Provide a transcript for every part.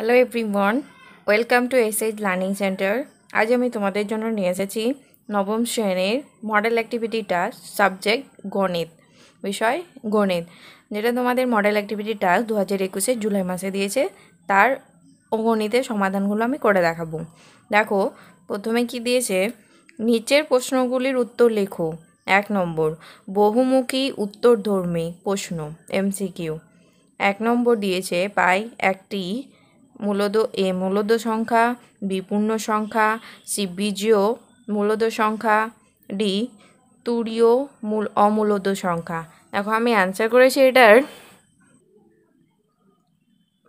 hello everyone welcome to S learning centre আজ আমি তোমাদের জন্য নিয়ে এসেছি নবম শ্রেণীর মডেল অ্যাক্টিভিটি টাস্ক সাবজেক্ট গণিত বিষয় গণিত যেটা তোমাদের মডেল অ্যাক্টিভিটি টাস্ক দু হাজার একুশে জুলাই মাসে দিয়েছে তার গণিতের সমাধানগুলো আমি করে দেখাবো দেখো প্রথমে কি দিয়েছে নিচের প্রশ্নগুলির উত্তর লেখো এক নম্বর বহুমুখী উত্তরধর্মী প্রশ্ন এমসিকিউ এক নম্বর দিয়েছে পাই একটি মূলদ এ মূলদ সংখ্যা বিপূর্ণ সংখ্যা সি বীজীয় মূলদ সংখ্যা ডি তুরীয় মূল অমূলদ সংখ্যা দেখো আমি অ্যান্সার করেছি এটার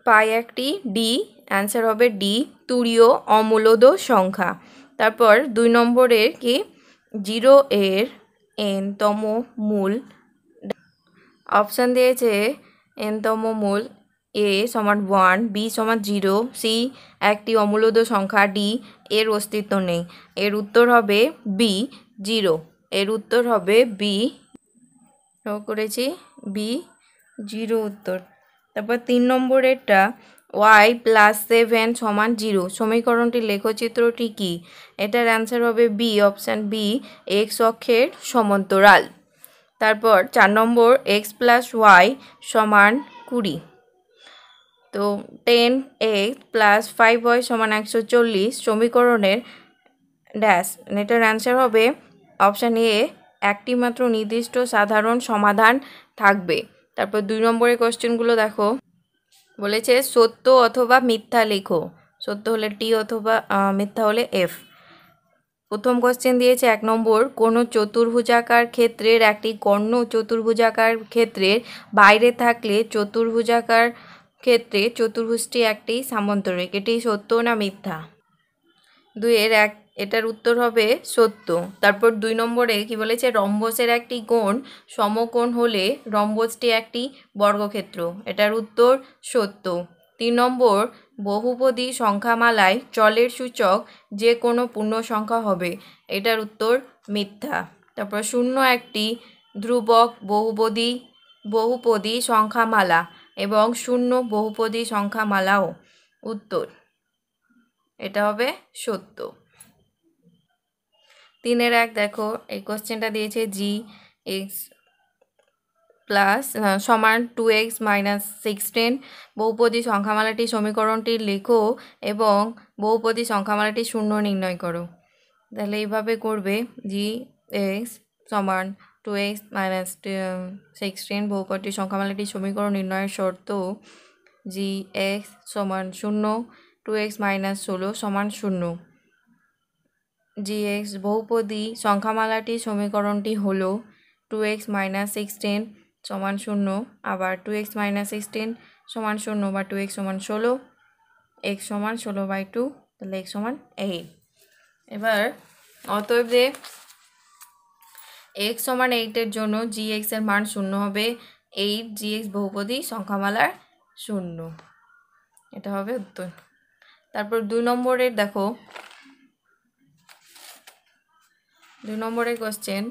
পাই একটি ডি অ্যান্সার হবে ডি তুরীয় অমূলদ সংখ্যা তারপর দুই নম্বরের কি জিরো এর এনতম মূল অপশান দিয়েছে এনতম মূল এ সমান ওয়ান বি সমান জিরো সি একটি অমূলদ সংখ্যা ডি এর অস্তিত্ব নেই এর উত্তর হবে বি জিরো এর উত্তর হবে বি করেছি বি জিরো উত্তর তারপর তিন নম্বরেরটা ওয়াই প্লাস সেভেন সমান জিরো সমীকরণটির লেখচিত্রটি কি এটার অ্যান্সার হবে বি অপশান বি এক্স অক্ষের সমান্তরাল তারপর চার নম্বর এক্স প্লাস ওয়াই সমান কুড়ি তো ten a plus five y সমান একশো চল্লিশ সমীকরণের ড্যাশ এটার অ্যান্সার হবে অপশান এ একটি মাত্র নির্দিষ্ট সাধারণ সমাধান থাকবে তারপর দুই নম্বরের কোশ্চেনগুলো দেখো বলেছে সত্য অথবা মিথ্যা লেখো সত্য হলে টি অথবা মিথ্যা হলে এফ প্রথম কোশ্চেন দিয়েছে এক নম্বর কোনো চতুর্ভুজাকার ক্ষেত্রের একটি কর্ণ চতুর্ভুজাকার ক্ষেত্রের বাইরে থাকলে চতুর্ভুজাকার ক্ষেত্রে চতুর্ভুষ্টি একটি সামান্তরিক এটি সত্য না মিথ্যা এর এক এটার উত্তর হবে সত্য তারপর দুই নম্বরে কি বলেছে রম্বসের একটি গোণ সমকোণ হলে রম্বসটি একটি বর্গক্ষেত্র এটার উত্তর সত্য তিন নম্বর বহুপদী সংখ্যামালায় চলের সূচক যে কোনো পূর্ণ সংখ্যা হবে এটার উত্তর মিথ্যা তারপর শূন্য একটি ধ্রুবক বহুপদী বহুপদী সংখ্যামালা এবং শূন্য বহুপদী সংখ্যামালাও উত্তর এটা হবে সত্য তিনের এক দেখো এই কোশ্চেনটা দিয়েছে জি এক্স প্লাস সমান টু এক্স মাইনাস সিক্সটিন বহুপদী সংখ্যামালাটি সমীকরণটি লেখো এবং বহুপদী সংখ্যামালাটি শূন্য নির্ণয় করো তাহলে এইভাবে করবে জি এক্স সমান টু এক্স মাইনাস সিক্সটিন বহুপদটি সংখ্যামালা একটি সমীকরণ নির্ণয়ের শর্ত জি এক্স সমান শূন্য টু এক্স মাইনাস ষোলো সমান শূন্য জি এক্স বহুপদী সংখ্যামালাটি সমীকরণটি হল টু এক্স মাইনাস সিক্সটিন সমান শূন্য আবার টু এক্স মাইনাস সিক্সটিন সমান শূন্য বা টু এক্স সমান ষোলো এক্স সমান ষোলো বাই টু তাহলে এক্স সমান এ এবার অতএব এক্স সমান এইটের জন্য জি এক্সের মান শূন্য হবে এইট জি এক্স বহুপদী সংখ্যামালার শূন্য এটা হবে উত্তর তারপর দুই নম্বরের দেখো দুই নম্বরের question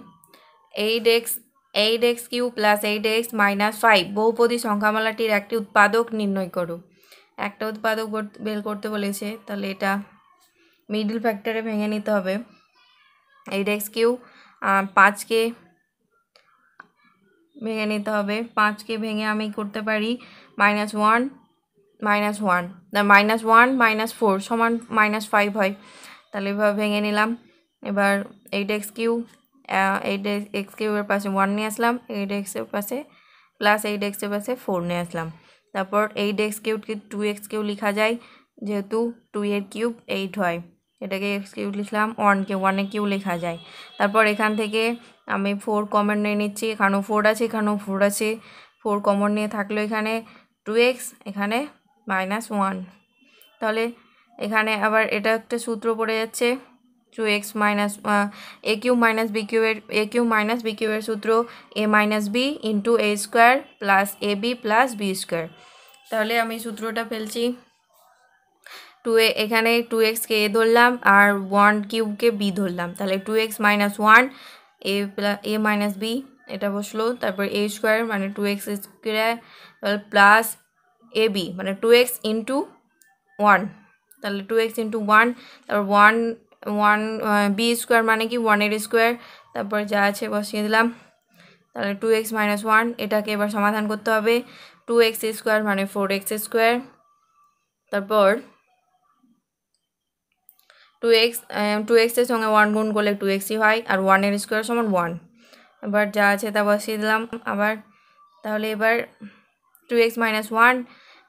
eight x eight x cube plus eight x minus five বহুপদী সংখ্যামালাটির একটি উৎপাদক নির্ণয় করো একটা উৎপাদক বের করতে বলেছে তাহলে এটা মিডল ফ্যাক্টরে ভেঙে নিতে হবে এইট এক্স কিউ পাঁচকে ভেঙে নিতে হবে পাঁচকে ভেঙে আমি করতে পারি minus one minus one minus one minus four সমান মাইনাস ফাইভ হয় তাহলে এবার ভেঙে নিলাম এবার eight x cube eight x কিউবের পাশে ওয়ান নিয়ে আসলাম এইট এক্সের পাশে প্লাস এইট এক্সের পাশে ফোর নিয়ে আসলাম তারপর এইট এক্স কিউবকে টু এক্স কিউ লেখা যায় যেহেতু টু এর কিউব এইট হয় এটাকে এক্স কিউ লিখলাম ওয়ানকে ওয়ানে কিউ লেখা যায় তারপর এখান থেকে আমি ফোর কমন নিয়ে নিচ্ছি এখানেও ফোর আছে এখানেও ফোর আছে ফোর কমন নিয়ে থাকলো এখানে টু এক্স এখানে মাইনাস ওয়ান তাহলে এখানে আবার এটা একটা সূত্র পড়ে যাচ্ছে two x minus a cube minus b cube এর a cube minus b cube এর সূত্র a minus b into a square plus a b plus b square তাহলে আমি সূত্রটা ফেলছি টু এখানে টু এক্সকে এ ধরলাম আর ওয়ান কিউবকে বি ধরলাম তাহলে two x minus one a plus a minus b এটা বসলো তারপর এ স্কোয়ার মানে টু এক্স স্কোয়ার তাহলে প্লাস এ বি মানে টু এক্স ইন্টু ওয়ান তাহলে টু এক্স ইন্টু ওয়ান তারপর ওয়ান ওয়ান বি স্কোয়ার মানে কি ওয়ানের স্কোয়ার তারপর যা আছে বসিয়ে দিলাম তাহলে টু এক্স মাইনাস ওয়ান এটাকে এবার সমাধান করতে হবে টু এক্স স্কোয়ার মানে ফোর এক্স স্কোয়ার তারপর টু এক্স টু এক্সের সঙ্গে ওয়ান গুণ করলে টু এক্সই হয় আর ওয়ানের স্কোয়ার সমান ওয়ান এবার যা আছে তা বসিয়ে দিলাম আবার তাহলে এবার টু এক্স মাইনাস ওয়ান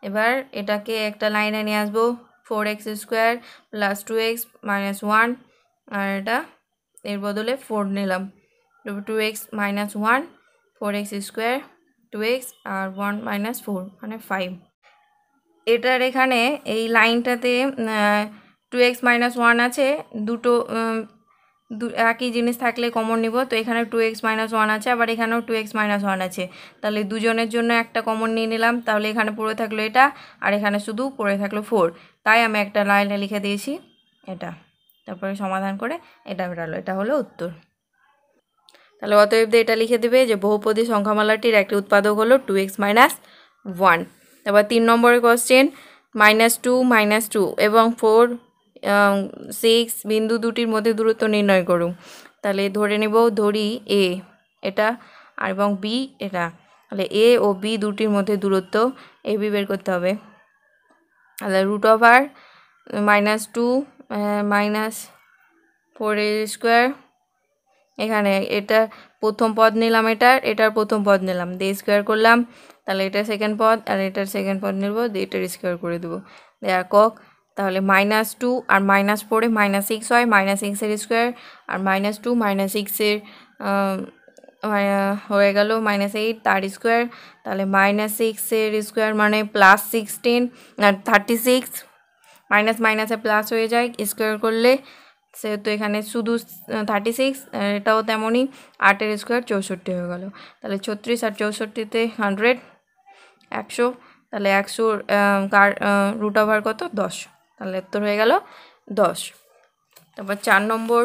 এবার এটাকে একটা লাইনে নিয়ে আসবো four x square plus two x minus one আর এটা এর বদলে ফোর নিলাম two x minus one four x square two x আর ওয়ান মাইনাস ফোর মানে ফাইভ এটার এখানে এই লাইনটাতে টু এক্স মাইনাস ওয়ান আছে দুটো একই জিনিস থাকলে কমন নিব তো এখানে টু এক্স মাইনাস ওয়ান আছে আবার এখানেও টু এক্স মাইনাস ওয়ান আছে তাহলে দুজনের জন্য একটা কমন নিয়ে নিলাম তাহলে এখানে পড়ে থাকলো এটা আর এখানে শুধু পড়ে থাকলো ফোর তাই আমি একটা লাইনে লিখে দিয়েছি এটা তারপরে সমাধান করে এটা মেটালো এটা হলো উত্তর তাহলে অতএব এটা লিখে দেবে যে বহুপদী সংখ্যামালাটির একটি উৎপাদক হলো টু এক্স মাইনাস ওয়ান তারপর তিন নম্বরের question minus two minus two এবং ফোর সিক্স বিন্দু দুটির মধ্যে দূরত্ব নির্ণয় করুন তাহলে ধরে নেব ধরি এ এটা আর এবং বি এটা তাহলে এ ও বি দুটির মধ্যে দূরত্ব এ বি বের করতে হবে তাহলে root over minus two minus four a square এখানে এটা প্রথম পদ নিলাম এটার এটার প্রথম পদ নিলাম দিয়ে স্কোয়ার করলাম তাহলে এটা সেকেন্ড পদ আর এটার সেকেন্ড পদ নেব দিয়ে এটার স্কোয়ার করে দেবো দেয়া কক তাহলে মাইনাস টু আর মাইনাস ফোরে মাইনাস সিক্স হয় মাইনাস সিক্সের স্কোয়ার আর মাইনাস টু মাইনাস সিক্সের হয়ে গেল মাইনাস এইট তার স্কোয়ার তাহলে মাইনাস সিক্সের স্কোয়ার মানে প্লাস সিক্সটিন আর থার্টি সিক্স মাইনাস মাইনাসে প্লাস হয়ে যায় স্কোয়ার করলে সেহেতু এখানে শুধু থার্টি সিক্স এটাও তেমনই আটের স্কোয়ার চৌষট্টি হয়ে গেল তাহলে ছত্রিশ আর চৌষট্টিতে হান্ড্রেড একশো তাহলে একশোর কার রুট ওভার কত দশ তাহলে উত্তর হয়ে গেল দশ তারপর চার নম্বর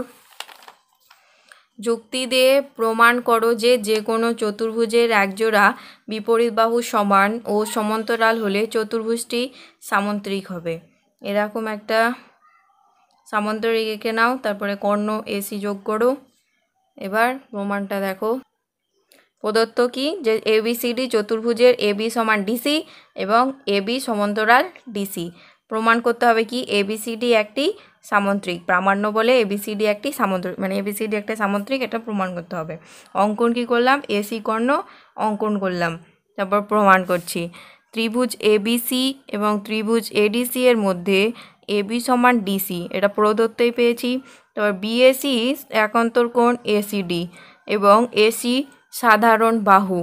যুক্তি দিয়ে প্রমাণ করো যে যে কোনো চতুর্ভুজের একজোড়া বিপরীত বাহু সমান ও সমান্তরাল হলে চতুর্ভুজটি সামন্তরিক হবে এরকম একটা সামন্তরিক এঁকে নাও তারপরে কর্ণ এসি যোগ করো এবার প্রমাণটা দেখো প্রদত্ত কি যে এবিসিডি চতুর্ভুজের এবি সমান ডিসি এবং এবি সমান্তরাল ডিসি প্রমাণ করতে হবে কি এবিসিডি একটি সামন্ত্রিক প্রামাণ্য বলে এবিসিডি একটি সামন্ত্রিক মানে এবিসিডি একটা সামন্ত্রিক এটা প্রমাণ করতে হবে অঙ্কন কি করলাম এসি কর্ণ অঙ্কন করলাম তারপর প্রমাণ করছি ত্রিভুজ এবিসি এবং ত্রিভুজ এডিসি এর মধ্যে এবি সমান ডিসি এটা প্রদত্তই পেয়েছি তারপর বিএসি একান্তর কোণ এসিডি এবং এসি সাধারণ বাহু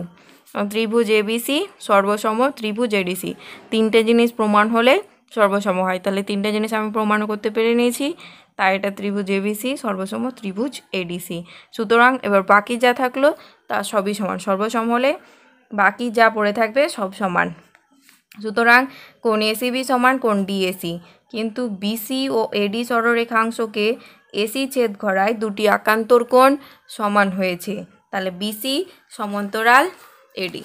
ত্রিভুজ এবিসি সর্বসম ত্রিভুজ এডিসি তিনটে জিনিস প্রমাণ হলে সর্বসম হয় তাহলে তিনটা জিনিস আমি প্রমাণ করতে পেরে নিয়েছি তাই এটা ত্রিভুজ এবিসি সর্বসম ত্রিভুজ এডিসি সুতরাং এবার বাকি যা থাকলো তা সবই সমান সর্বসম হলে বাকি যা পড়ে থাকবে সব সমান সুতরাং কোন এসিবি সমান কোন ডিএসি কিন্তু বিসি ও এডি সরলরেখাংশকে এসি ছেদ ঘরায় দুটি আকান্তর কোণ সমান হয়েছে তাহলে বিসি সমান্তরাল এডি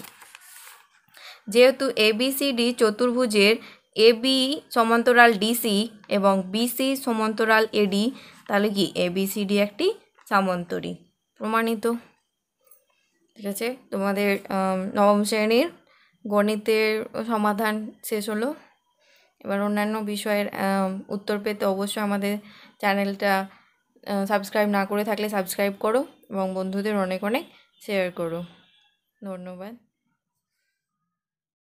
যেহেতু এবিসিডি চতুর্ভুজের এবি সমান্তরাল ডিসি এবং বিসি সমান্তরাল এডি তাহলে কি এ সি ডি একটি সামন্তরী প্রমাণিত ঠিক আছে তোমাদের নবম শ্রেণীর গণিতের সমাধান শেষ হলো এবার অন্যান্য বিষয়ের উত্তর পেতে অবশ্যই আমাদের চ্যানেলটা সাবস্ক্রাইব না করে থাকলে সাবস্ক্রাইব করো এবং বন্ধুদের অনেক অনেক শেয়ার করো ধন্যবাদ